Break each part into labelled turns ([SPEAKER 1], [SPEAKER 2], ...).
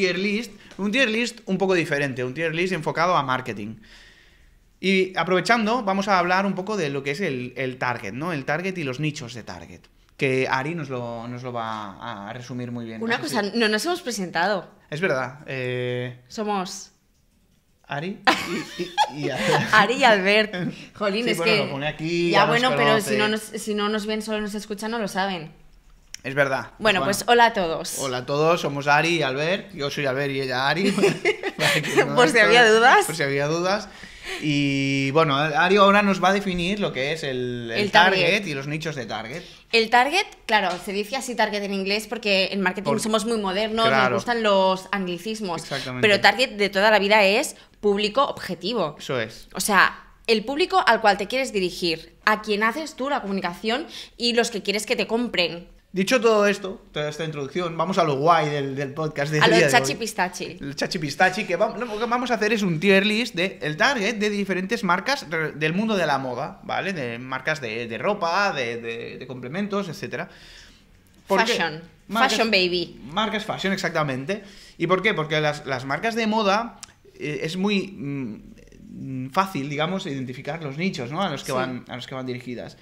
[SPEAKER 1] tier list, un tier list un poco diferente, un tier list enfocado a marketing. Y aprovechando, vamos a hablar un poco de lo que es el, target, ¿no? El target y los nichos de target. Que Ari nos lo, nos lo va a resumir muy bien. Una cosa,
[SPEAKER 2] no nos hemos presentado.
[SPEAKER 1] Es verdad. Eh,
[SPEAKER 2] Somos
[SPEAKER 1] Ari y, Ari y
[SPEAKER 2] Albert. Jolín, es que. ya, bueno, pero si no, nos, si no nos ven, solo nos escuchan, no lo saben.
[SPEAKER 1] Es verdad. Bueno, pues, pues
[SPEAKER 2] hola a todos. Hola
[SPEAKER 1] a todos, somos Ari y Albert. Yo soy Albert y
[SPEAKER 2] ella Ari.
[SPEAKER 1] por si había dudas. Por si había dudas. Y bueno, Ari ahora nos va a definir lo que es el, target. y los nichos de Target.
[SPEAKER 2] El Target, claro, se dice así Target en inglés porque en marketing somos muy modernos, nos gustan los anglicismos. Exactamente. Pero Target de toda la vida es público objetivo. Eso es. O sea, el público al cual te quieres dirigir, a quien haces tú la comunicación y los que quieres que te compren.
[SPEAKER 1] Dicho todo esto, toda esta introducción, vamos a lo guay del, podcast de A lo chachi
[SPEAKER 2] pistachi.
[SPEAKER 1] El chachi pistachi, que lo que vamos a hacer es un tier list del el target de diferentes marcas del mundo de la moda, ¿vale? De marcas de, ropa, de, complementos, etc.
[SPEAKER 2] fashion. fashion baby.
[SPEAKER 1] Marcas fashion, exactamente. ¿Y por qué? Porque las, marcas de moda eh, es muy mm, fácil, digamos, identificar los nichos, ¿no? A los que, van, a los que van dirigidas.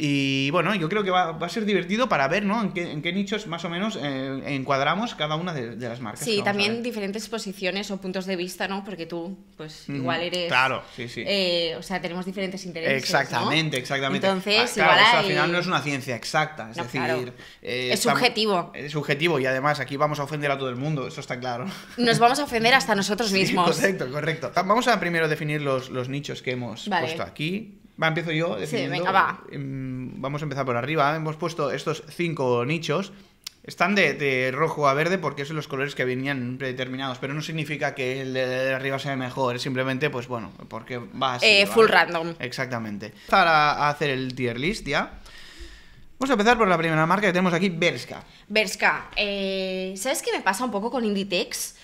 [SPEAKER 1] Y bueno, yo creo que va, a ser divertido para ver ¿no? en, qué, nichos más o menos eh, encuadramos cada una de, las marcas. Sí, también
[SPEAKER 2] diferentes posiciones o puntos de vista, ¿no? Porque tú, pues igual eres... Claro,
[SPEAKER 1] sí, sí. Eh,
[SPEAKER 2] o sea, tenemos diferentes intereses. Exactamente,
[SPEAKER 1] exactamente. Entonces, ah, claro, al final no es una ciencia exacta, es decir... Eh, es subjetivo. Es subjetivo y además aquí vamos a ofender a todo el mundo, eso está claro.
[SPEAKER 2] Nos vamos a ofender hasta nosotros mismos. correcto,
[SPEAKER 1] correcto. Vamos a primero definir los, los nichos que hemos puesto aquí. Va, empiezo yo. Em, vamos a empezar por arriba. Hemos puesto estos cinco nichos. Están de, rojo a verde porque son los colores que venían predeterminados, pero no significa que el de, arriba sea mejor, simplemente, pues bueno, porque va a ser... Eh, full random. Exactamente. para a hacer el tier list ya. Vamos a empezar por la primera marca que tenemos aquí, Berska.
[SPEAKER 2] Berska, eh, ¿sabes qué me pasa un poco con Inditex?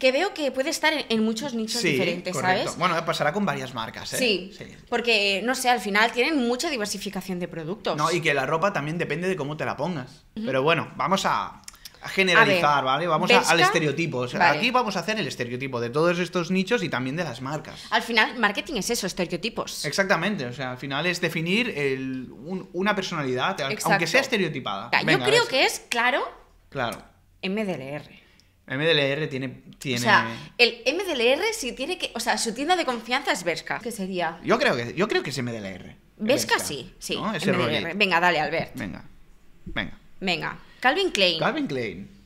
[SPEAKER 2] que veo que puede estar en, muchos nichos diferentes, ¿sabes?
[SPEAKER 1] Bueno, pasará con varias marcas, ¿eh? Sí,
[SPEAKER 2] Porque, no sé, al final tienen mucha diversificación de productos. No, y que
[SPEAKER 1] la ropa también depende de cómo te la pongas. Pero bueno, vamos a, generalizar, ¿vale? Vamos al estereotipo. Aquí vamos a hacer el estereotipo de todos estos nichos y también de las marcas.
[SPEAKER 2] Al final, marketing es eso, estereotipos.
[SPEAKER 1] Exactamente, o sea, al final es definir una personalidad, aunque sea estereotipada. yo creo que es claro. Claro.
[SPEAKER 2] MDLR.
[SPEAKER 1] MDLR tiene, tiene... O sea,
[SPEAKER 2] el MDLR si tiene que... O sea, su tienda de confianza es Vesca. ¿Qué sería? Yo
[SPEAKER 1] creo que, yo creo que es MDLR. Vesca sí, sí. ¿no? MDLR.
[SPEAKER 2] Venga, dale, Albert.
[SPEAKER 1] Venga, venga.
[SPEAKER 2] Venga. Calvin Klein.
[SPEAKER 1] Calvin Klein.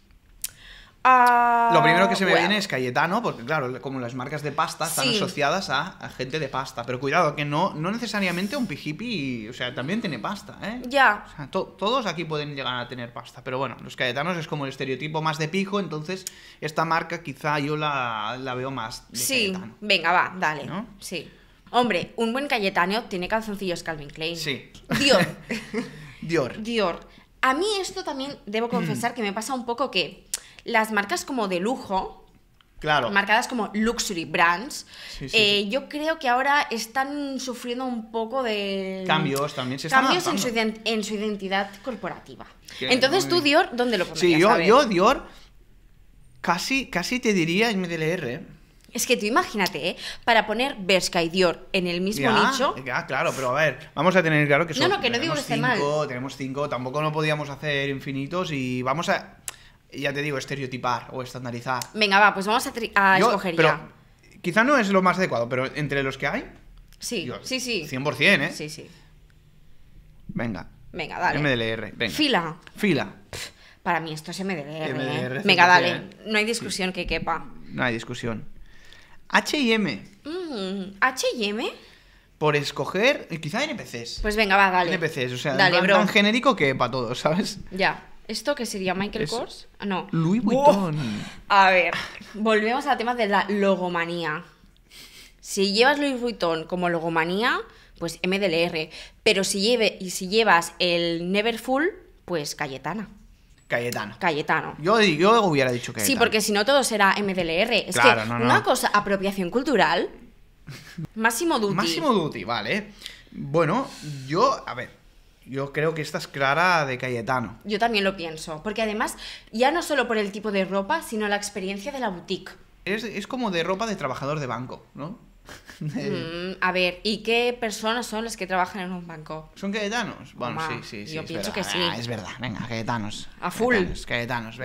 [SPEAKER 2] Ah, lo primero que se me viene
[SPEAKER 1] es Cayetano, porque claro, como las marcas de pasta están asociadas a, gente de pasta. Pero cuidado, que no, no necesariamente un pijipi, o sea, también tiene pasta, ¿eh? Ya. O sea, todos aquí pueden llegar a tener pasta. Pero bueno, los Cayetanos es como el estereotipo más de pijo, entonces esta marca quizá yo la, veo más
[SPEAKER 2] Sí, venga, va, dale. Sí. Hombre, un buen Cayetano tiene calzoncillos Calvin Klein.
[SPEAKER 1] Sí. Dior. Dior.
[SPEAKER 2] Dior. A mí esto también debo confesar que me pasa un poco que las marcas como de lujo, Claro. marcadas como luxury brands, eh, yo creo que ahora están sufriendo un poco de... Cambios
[SPEAKER 1] también, se están Cambios en
[SPEAKER 2] su, identidad corporativa. Entonces tú, Dior, ¿dónde lo pones? Sí, yo,
[SPEAKER 1] Dior, casi, casi te diría MDLR. ¿eh?
[SPEAKER 2] Es que tú imagínate, ¿eh? para poner Bershka y Dior en el mismo nicho...
[SPEAKER 1] Ya, claro, pero a ver, vamos a tener claro que son... No, no, que no digo que mal. Tenemos cinco, tampoco no podíamos hacer infinitos y vamos a ya te digo, estereotipar o estandarizar.
[SPEAKER 2] Venga, va, pues vamos a, escoger pero, ya.
[SPEAKER 1] Quizá no es lo más adecuado, pero entre los que hay.
[SPEAKER 2] Sí, sí, sí. 100%, ¿eh? Sí, sí. Venga. Venga, dale.
[SPEAKER 1] MDLR. Fila. Fila.
[SPEAKER 2] para mí esto es MDLR. ¿eh? Venga, dale. No hay discusión que quepa.
[SPEAKER 1] No hay discusión. HM.
[SPEAKER 2] HM.
[SPEAKER 1] Por escoger, quizá NPCs.
[SPEAKER 2] Pues venga, va, dale.
[SPEAKER 1] NPCs, o sea, tan genérico que para todos, ¿sabes?
[SPEAKER 2] Ya. ¿Esto qué sería? ¿Michael Kors? Ah, no. Louis Vuitton. A ver, volvemos al tema de la logomanía. Si llevas Louis Vuitton como logomanía, pues MDLR. Pero si, y si llevas el Neverfull, pues Cayetana. Cayetano. Cayetano. Yo,
[SPEAKER 1] yo hubiera dicho que Sí, porque
[SPEAKER 2] si no todo será MDLR. Es que una cosa, apropiación cultural. Máximo Duty.
[SPEAKER 1] Máximo Duty, vale. Bueno, yo, a ver, yo creo que esta es clara de Cayetano.
[SPEAKER 2] Yo también lo pienso, porque además, ya no solo por el tipo de ropa, sino la experiencia de la boutique.
[SPEAKER 1] Es, como de ropa de trabajador de banco, ¿no? Mm, eh,
[SPEAKER 2] a ver, ¿y qué personas son las que trabajan en un banco? ¿Son cayetanos? Bueno, sí, sí, sí. Yo pienso que sí. Ah,
[SPEAKER 1] es verdad, venga, cayetanos. A full. Cayetanos,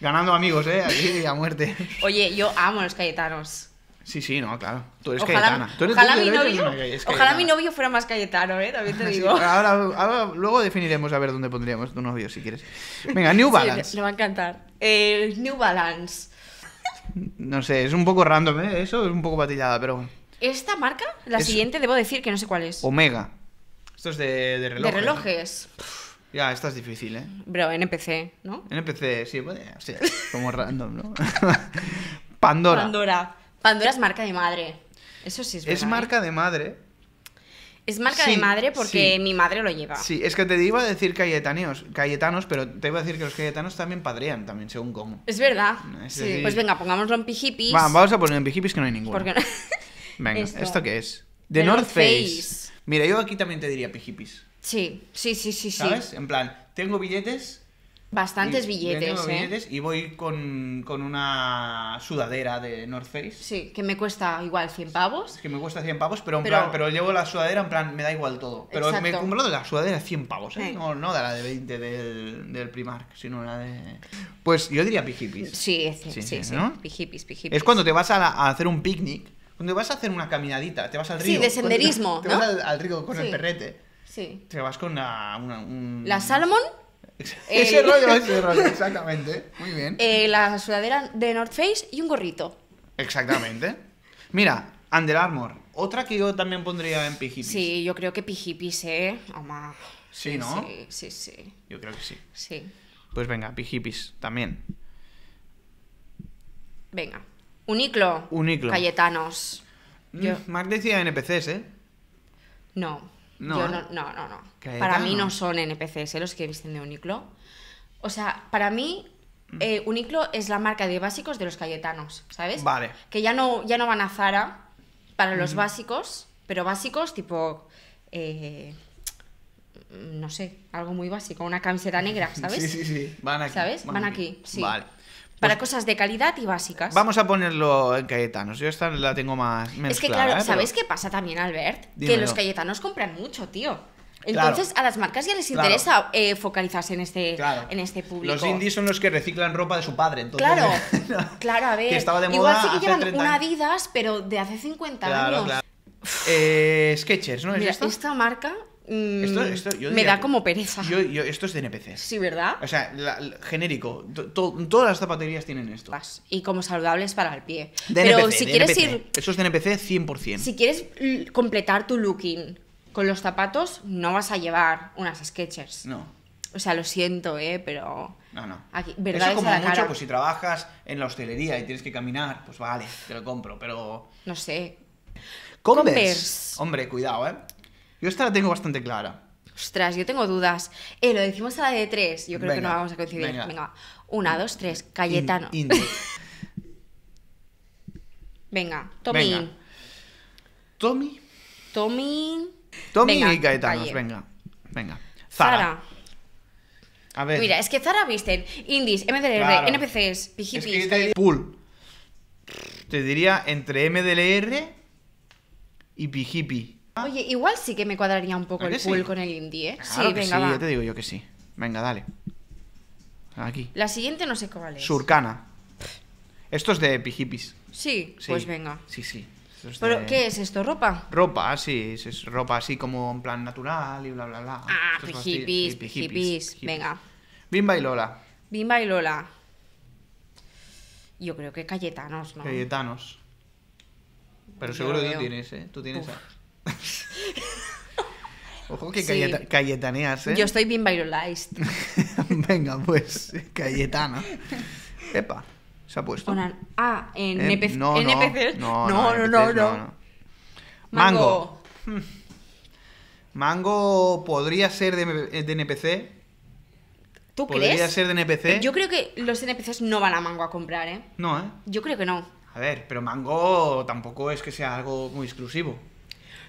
[SPEAKER 1] Ganando amigos, ¿eh? a muerte.
[SPEAKER 2] Oye, yo amo los cayetanos.
[SPEAKER 1] Sí, sí, no, claro. Tú eres Cayetana. ojalá, mi,
[SPEAKER 2] novio, fuera más Cayetano, ¿eh? También te digo.
[SPEAKER 1] ahora, luego definiremos a ver dónde pondríamos tu novio, si quieres. Venga, New Balance.
[SPEAKER 2] Me va a encantar. Eh, New Balance.
[SPEAKER 1] No sé, es un poco random, ¿eh? Eso es un poco patillada, pero
[SPEAKER 2] Esta marca, la siguiente, debo decir que no sé cuál es.
[SPEAKER 1] Omega. Esto es de, de relojes. De
[SPEAKER 2] relojes.
[SPEAKER 1] Ya, esta es difícil, ¿eh?
[SPEAKER 2] Bro, NPC, ¿no?
[SPEAKER 1] NPC, sí, bueno, sí como random, ¿no? Pandora.
[SPEAKER 2] Pandora. Pandora es marca de madre. Eso sí es verdad. Es ¿eh? marca de madre. Es marca de madre porque mi madre lo lleva. Sí,
[SPEAKER 1] es que te iba a decir cayetanos, cayetanos, pero te iba a decir que los cayetanos también padrean, también según cómo. Es verdad. sí. Pues
[SPEAKER 2] venga, pongámoslo en pijipis. vamos a
[SPEAKER 1] poner en pijipis que no hay ninguno. No?
[SPEAKER 2] venga, esto. qué es? The, North, Face.
[SPEAKER 1] Mira, yo aquí también te diría pijipis.
[SPEAKER 2] Sí, sí, sí, sí, sí. ¿Sabes? En
[SPEAKER 1] plan, tengo billetes
[SPEAKER 2] Bastantes billetes, ¿eh? billetes.
[SPEAKER 1] Y voy con, una sudadera de North Face.
[SPEAKER 2] Sí, que me cuesta igual 100 pavos. que me cuesta 100 pavos, pero, en pero... pero
[SPEAKER 1] llevo la sudadera en plan, me da igual todo. Pero me compro de la sudadera 100 pavos, ¿eh? No, no de la de 20 del, del, Primark, sino la de... Pues yo diría pijipis. Sí, es, sí, sí, ¿no? Pijipis, Es cuando te vas a, hacer un picnic, cuando vas a hacer una caminadita, te vas al río. Sí, de senderismo, Te, vas al, río con el perrete. Sí. Te vas con la... Una, ¿La
[SPEAKER 2] salmon eh, ese rollo, ese rollo,
[SPEAKER 1] exactamente. Muy bien.
[SPEAKER 2] Eh, la sudadera de North Face y un gorrito.
[SPEAKER 1] Exactamente. Mira, Under Armour. Otra que yo también pondría en pijipis. Sí,
[SPEAKER 2] yo creo que pijipis, ¿eh? más. Sí, ¿no? Sí, sí, sí. Yo creo que sí. Sí.
[SPEAKER 1] Pues venga, pijipis también.
[SPEAKER 2] Venga. Uniclo. Uniclo. Cayetanos. Mm, yo-
[SPEAKER 1] decía NPCs,
[SPEAKER 2] ¿eh? No. ¿eh? No, no, no, no. Para mí no son NPCs ¿eh? los que visten de Uniqlo. O sea, para mí UNIClo mm. eh, Uniqlo es la marca de básicos de los Cayetanos, ¿sabes? Vale. Que ya no, ya no van a Zara para los mm. básicos, pero básicos tipo... no sé, algo muy básico, una camiseta negra, ¿sabes? Sí, sí, sí. Van aquí. ¿Sabes? Van, aquí. sí. Vale. Para pues cosas de calidad y básicas. Vamos
[SPEAKER 1] a ponerlo en Cayetanos. Yo esta la tengo más. es que claro, ¿eh? ¿sabéis qué
[SPEAKER 2] pasa también, Albert? Que los Cayetanos compran mucho, tío. Entonces a las marcas ya les interesa eh, focalizarse en este, en este público. Los indies
[SPEAKER 1] son los que reciclan ropa de su padre, entonces.
[SPEAKER 2] Claro, claro, a ver. Que estaba de moda Igual sí que llevan una Adidas, pero de hace 50 años.
[SPEAKER 1] Eh, ¿no? Mira, esta
[SPEAKER 2] marca Mm, me da como pereza.
[SPEAKER 1] esto es de NPC Sí, ¿verdad? O sea, genérico. todas las zapaterías tienen esto.
[SPEAKER 2] Y como saludables para el pie. Pero si quieres ir.
[SPEAKER 1] Eso es de NPC 100%. Si
[SPEAKER 2] quieres completar tu looking con los zapatos, no vas a llevar unas sketchers. No. O sea, lo siento, ¿eh? Pero. No, no. Aquí, ¿verdad? Eso como mucho, pues
[SPEAKER 1] si trabajas en la hostelería y tienes que caminar, pues vale, te lo compro, pero. No sé. Converse. Hombre, cuidado, ¿eh? Yo esta la tengo bastante clara.
[SPEAKER 2] Ostras, yo tengo dudas. Eh, lo decimos a la de tres. Yo creo que no vamos a coincidir. Venga. Una, dos, tres. Cayetano. In, venga, Tommy. Tommy. Tommy. y Cayetanos, venga.
[SPEAKER 1] Venga. Zara. Zara. A ver. Mira,
[SPEAKER 2] es que Zara visten indies, MDLR, NPCs, PGPs. Es
[SPEAKER 1] que pool. Te diría entre MDLR y Pijipi.
[SPEAKER 2] Oye, igual sí que me cuadraría un poco el pool con el indie, ¿eh? sí, que venga, sí, te
[SPEAKER 1] digo yo que sí. Venga, dale. Aquí.
[SPEAKER 2] La siguiente no sé cuál es.
[SPEAKER 1] Surcana. Esto es de Pijipis.
[SPEAKER 2] Sí, pues venga.
[SPEAKER 1] Sí, sí. ¿Pero qué es
[SPEAKER 2] esto? ¿Ropa?
[SPEAKER 1] Ropa, sí. Es, ropa así como en plan natural y bla, bla, bla. Ah, Pijipis, Pijipis. Venga. Bimba y Lola.
[SPEAKER 2] Bimba y Lola. Yo creo que Cayetanos, ¿no?
[SPEAKER 1] Cayetanos.
[SPEAKER 2] Pero seguro que tienes, ¿eh? Tú tienes. Ojo que cayetaneas, ¿eh? Yo estoy bien viralized.
[SPEAKER 1] Venga, pues,
[SPEAKER 2] Cayetana.
[SPEAKER 1] Epa, se ha puesto.
[SPEAKER 2] Ah, en em, NPC. No, No, no, no, Mango.
[SPEAKER 1] Mango. Hmm. podría ser de, eh, NPC.
[SPEAKER 2] ¿Tú crees? Podría ser de
[SPEAKER 1] NPC. Yo creo
[SPEAKER 2] que los NPCs no van a Mango a comprar, ¿eh? No, ¿eh? Yo creo que no.
[SPEAKER 1] A ver, pero Mango tampoco es que sea algo muy exclusivo.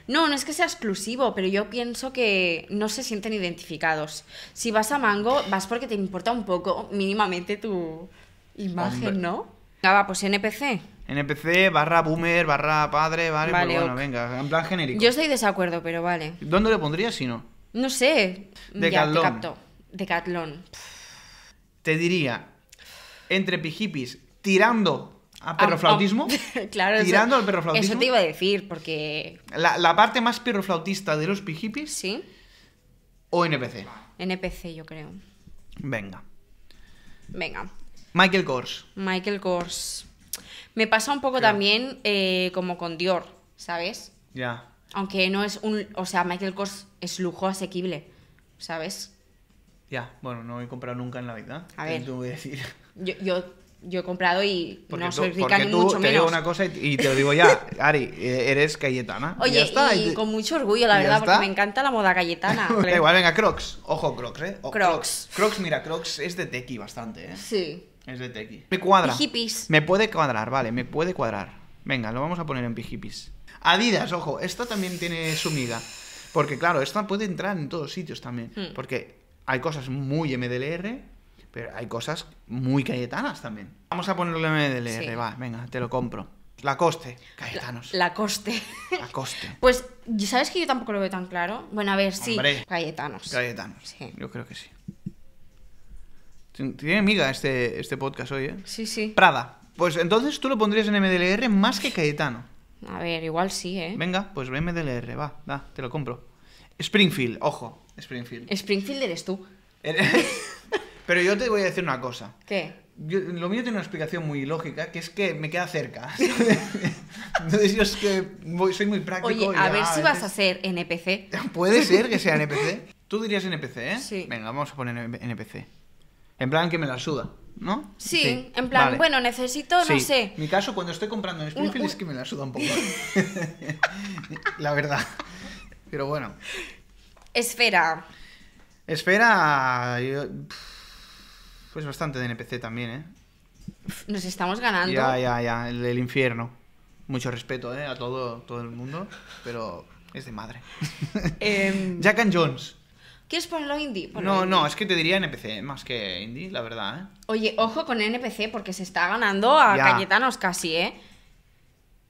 [SPEAKER 2] No, no es que sea exclusivo, pero yo pienso que no se sienten identificados. Si vas a Mango, vas porque te importa un poco mínimamente tu imagen, ¿no? Nada, va, pues NPC.
[SPEAKER 1] NPC barra boomer barra padre, vale, pues vale bueno, venga, en plan genérico. Yo estoy
[SPEAKER 2] de desacuerdo, pero vale.
[SPEAKER 1] ¿Dónde le pondrías si no?
[SPEAKER 2] No sé. De Ya, te capto.
[SPEAKER 1] Te diría, entre pijipis, tirando a perroflautismo.
[SPEAKER 2] Ah, oh, claro, tirando al perroflautismo. Eso te iba a decir, porque.
[SPEAKER 1] La, parte más perroflautista de los pijipis. Sí. O NPC.
[SPEAKER 2] NPC, yo creo. Venga. Venga.
[SPEAKER 1] Michael Kors.
[SPEAKER 2] Michael Kors. Me pasa un poco también eh, como con Dior, ¿sabes? Ya. Aunque no es un. O sea, Michael Kors es lujo asequible, ¿sabes?
[SPEAKER 1] Ya, bueno, no he comprado nunca en la vida. A ver. Te voy a decir.
[SPEAKER 2] yo yo he comprado y no soy rica ni mucho menos. una
[SPEAKER 1] cosa y, te lo digo ya, Ari, eres cayetana. Oye, y,
[SPEAKER 2] está, con mucho orgullo, la verdad, porque me encanta la moda cayetana. Da
[SPEAKER 1] Igual, venga, Crocs. Ojo, Crocs, ¿eh? crocs. crocs. mira, Crocs es de tequi bastante, ¿eh? Sí. Es de tequi. Me cuadra. Pijipis. Me puede cuadrar, vale, me puede cuadrar. Venga, lo vamos a poner en pijipis. Adidas, ojo, esta también tiene su miga. Porque claro, esta puede entrar en todos sitios también. Hmm. Porque hay cosas muy MDLR pero hay cosas muy cayetanas también. Vamos a ponerle MDLR, va, venga, te lo compro. La coste,
[SPEAKER 2] Cayetanos. La, coste. La coste. pues, ¿sabes que yo tampoco lo veo tan claro? Bueno, a ver, sí. Cayetanos.
[SPEAKER 1] Cayetanos. Sí. Yo creo que sí. Tiene miga este, este podcast hoy, ¿eh? Sí, sí. Prada. Pues entonces tú lo pondrías en MDLR más que Cayetano.
[SPEAKER 2] A ver, igual sí, ¿eh?
[SPEAKER 1] Venga, pues MDLR, va, da, te lo compro. Springfield, ojo, Springfield.
[SPEAKER 2] Springfield eres tú.
[SPEAKER 1] Pero yo te voy a decir una cosa. ¿Qué? lo mío tiene una explicación muy lógica, que es que me queda cerca. Entonces yo es que soy muy práctico. Oye, a ver si vas
[SPEAKER 2] a ser NPC. Puede ser que sea NPC.
[SPEAKER 1] Tú dirías NPC, ¿eh? Sí. Venga, vamos a poner NPC. En plan que me la suda, ¿no? Sí, en plan, bueno,
[SPEAKER 2] necesito, no sé.
[SPEAKER 1] Mi caso, cuando estoy comprando en Springfield, es que me la suda un poco. la verdad. Pero bueno.
[SPEAKER 2] Esfera.
[SPEAKER 1] Esfera. Yo... Pues bastante de NPC también, ¿eh?
[SPEAKER 2] Nos estamos ganando. Ya,
[SPEAKER 1] ya, ya. El, infierno. Mucho respeto, ¿eh? A todo, todo el mundo. Pero es de madre.
[SPEAKER 2] Em,
[SPEAKER 1] Jack and Jones.
[SPEAKER 2] ¿Quieres ponerlo indie? no, no,
[SPEAKER 1] es que te diría NPC más que indie, la verdad,
[SPEAKER 2] ¿eh? Oye, ojo con NPC porque se está ganando a Cayetanos casi, ¿eh?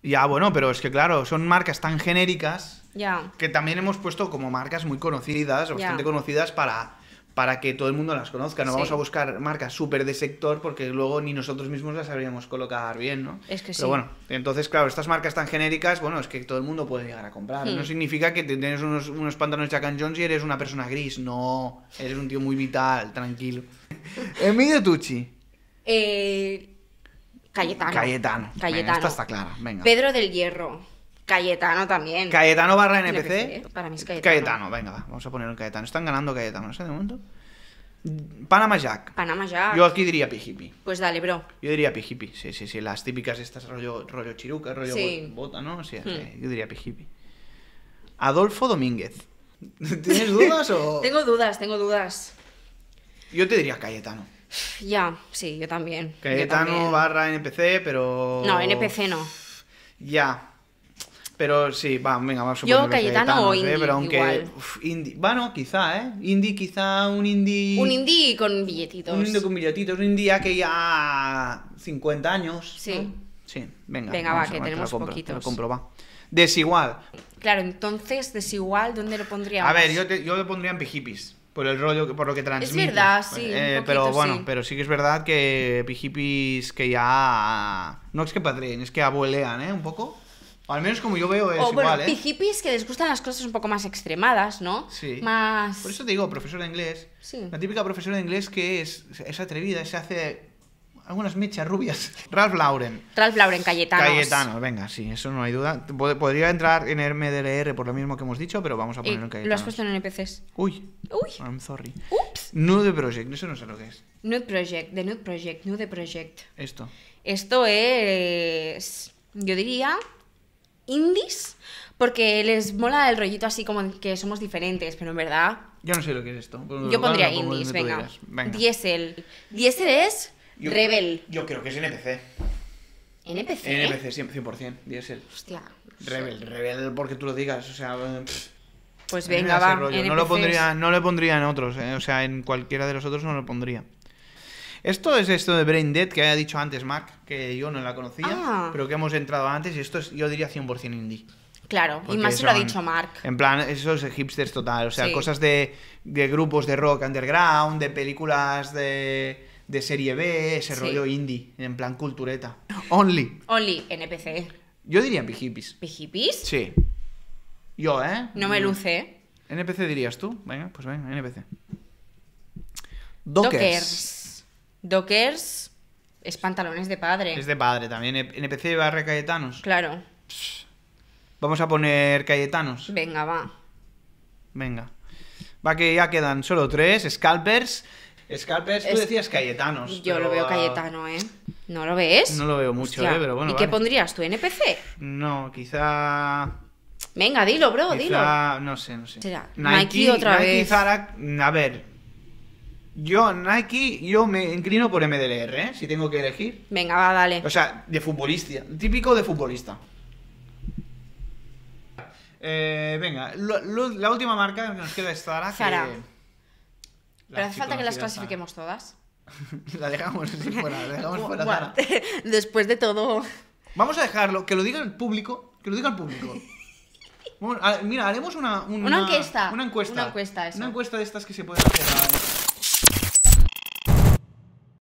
[SPEAKER 1] Ya, bueno, pero es que claro, son marcas tan genéricas ya. que también hemos puesto como marcas muy conocidas, o bastante conocidas para para que todo el mundo las conozca. No vamos a buscar marcas súper de sector porque luego ni nosotros mismos las habríamos colocar bien, ¿no? Es que Pero bueno, entonces, claro, estas marcas tan genéricas, bueno, es que todo el mundo puede llegar a comprar. No hmm. significa que tienes unos, unos pantalones Jack and Jones y eres una persona gris. No, eres un tío muy vital, tranquilo. Emilio Tucci.
[SPEAKER 2] Eh... Cayetano.
[SPEAKER 1] Cayetano. Cayetano. está clara. Venga. Pedro
[SPEAKER 2] del Hierro. Cayetano también. Cayetano barra NPC. Para mí es Cayetano. Cayetano,
[SPEAKER 1] venga, vamos a poner un Cayetano. Están ganando Cayetano, no sé, De momento. Panama Jack.
[SPEAKER 2] Panama Jack. Yo aquí
[SPEAKER 1] diría pijipi.
[SPEAKER 2] Pues dale, bro.
[SPEAKER 1] Yo diría pijipi, sí, sí, sí. Las típicas estas rollo, rollo chiruca, rollo bota, ¿no? Sí, hmm. Yo diría pijipi. Adolfo Domínguez. ¿Tienes dudas o...?
[SPEAKER 2] tengo dudas, tengo dudas.
[SPEAKER 1] Yo te diría Cayetano.
[SPEAKER 2] Ya, sí, yo también. Cayetano
[SPEAKER 1] barra NPC, pero... No, NPC no. Ya. Pero sí, va, venga, vamos a Yo, Cayetano o Indy. Pero aunque. Igual. Bueno, quizá, ¿eh? Indy, quizá un indie. Un indie
[SPEAKER 2] con billetitos. Un
[SPEAKER 1] indie con billetitos. Un indie que ya. 50 años. Sí. Sí, venga. Venga, va, que tenemos poquitos. Desigual.
[SPEAKER 2] Claro, entonces, desigual, ¿dónde lo pondríamos? A ver, yo,
[SPEAKER 1] yo lo pondría en Pijipis por el rollo, por lo que transmite. Es verdad, sí. Eh, pero bueno, pero sí que es verdad que Pijipis que ya. No es que padreen, es que abuelean, ¿eh? Un poco. Al menos como yo veo es o, bueno, ¿eh?
[SPEAKER 2] que les gustan las cosas un poco más extremadas, ¿no? Sí. Más... Por eso te digo,
[SPEAKER 1] profesora de inglés. Sí. La típica profesora de inglés que es, es atrevida, se hace algunas mechas rubias. Ralph Lauren.
[SPEAKER 2] Ralph Lauren, Cayetano. Cayetano,
[SPEAKER 1] venga, sí, eso no hay duda. Podría entrar en MDLR por lo mismo que hemos dicho, pero vamos a eh, ponerlo en Cayetanos. Lo has puesto
[SPEAKER 2] en NPCs. Uy. Uy.
[SPEAKER 1] I'm sorry. Ups. Nude Project, eso no sé lo que es.
[SPEAKER 2] Nude Project, The Nude Project, Nude Project. Esto. Esto es... Yo diría indies porque les mola el rollito así como que somos diferentes, pero en verdad...
[SPEAKER 1] Yo no sé lo que es esto. Yo pondría indies, venga.
[SPEAKER 2] Diesel. Diesel es Rebel. Yo
[SPEAKER 1] creo que es NPC.
[SPEAKER 2] ¿NPC? NPC,
[SPEAKER 1] 100%, Diesel. Hostia. Rebel, Rebel, porque tú lo digas, o sea...
[SPEAKER 2] Pues venga, va. No lo, pondría,
[SPEAKER 1] no lo pondría en otros, eh. o sea, en cualquiera de los otros no lo pondría. Esto es esto de Brain Dead que había dicho antes Mark, que yo no la conocía, ah. pero que hemos entrado antes y esto es, yo diría 100% indie.
[SPEAKER 2] Claro, y más se lo ha dicho Mark.
[SPEAKER 1] En plan, eso es hipsters total, o sea, cosas de, grupos de rock underground, de películas de, de serie B, ese rollo indie, en plan cultureta. Only.
[SPEAKER 2] Only, NPC.
[SPEAKER 1] Yo diría hippies. ¿Hippies? Sí. Yo, ¿eh? No me luce. NPC dirías tú. Venga, pues venga, NPC. Dockers. Dockers.
[SPEAKER 2] Dockers es pantalones de padre. Es
[SPEAKER 1] de padre también. E- NPC e barra Cayetanos. Claro. Vamos a poner Cayetanos. Venga, va. Venga. Va que ya quedan solo tres. Scalpers. Scalpers, tú decías Cayetanos. Yo lo veo Cayetano,
[SPEAKER 2] ¿eh? ¿No lo ves? No lo veo
[SPEAKER 1] mucho, ¿eh? Pero bueno. ¿Y qué
[SPEAKER 2] pondrías tú, NPC? E no, quizá. Venga, dilo, bro, dilo. No sé,
[SPEAKER 1] no sé. Nike, otra vez. A ver, yo, Nike, yo me inclino por MDLR, ¿eh? si tengo que elegir.
[SPEAKER 2] Venga, va, dale. O
[SPEAKER 1] sea, de futbolista, típico de futbolista. Eh, venga, la última marca que nos queda es Zara. Pero hace falta que las clasifiquemos todas. La dejamos fuera, la dejamos fuera. Zara.
[SPEAKER 2] Después de todo.
[SPEAKER 1] Vamos a dejarlo, que lo diga el público, que lo diga el público. mira, haremos una, una, Una encuesta. Una encuesta. Una encuesta, de estas que se pueden hacer.